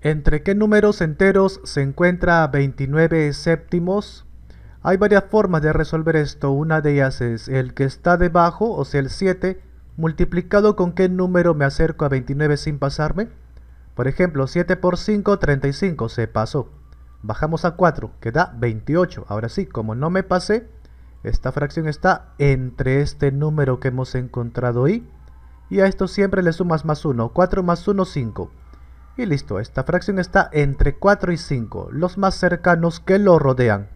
¿Entre qué números enteros se encuentra 29 séptimos? Hay varias formas de resolver esto, una de ellas es el que está debajo, o sea el 7, multiplicado con qué número me acerco a 29 sin pasarme. Por ejemplo, 7 por 5, 35, se pasó. Bajamos a 4, que da 28. Ahora sí, como no me pasé, esta fracción está entre este número que hemos encontrado ahí. y a esto siempre le sumas más 1. 4 más 1, 5. Y listo, esta fracción está entre 4 y 5, los más cercanos que lo rodean.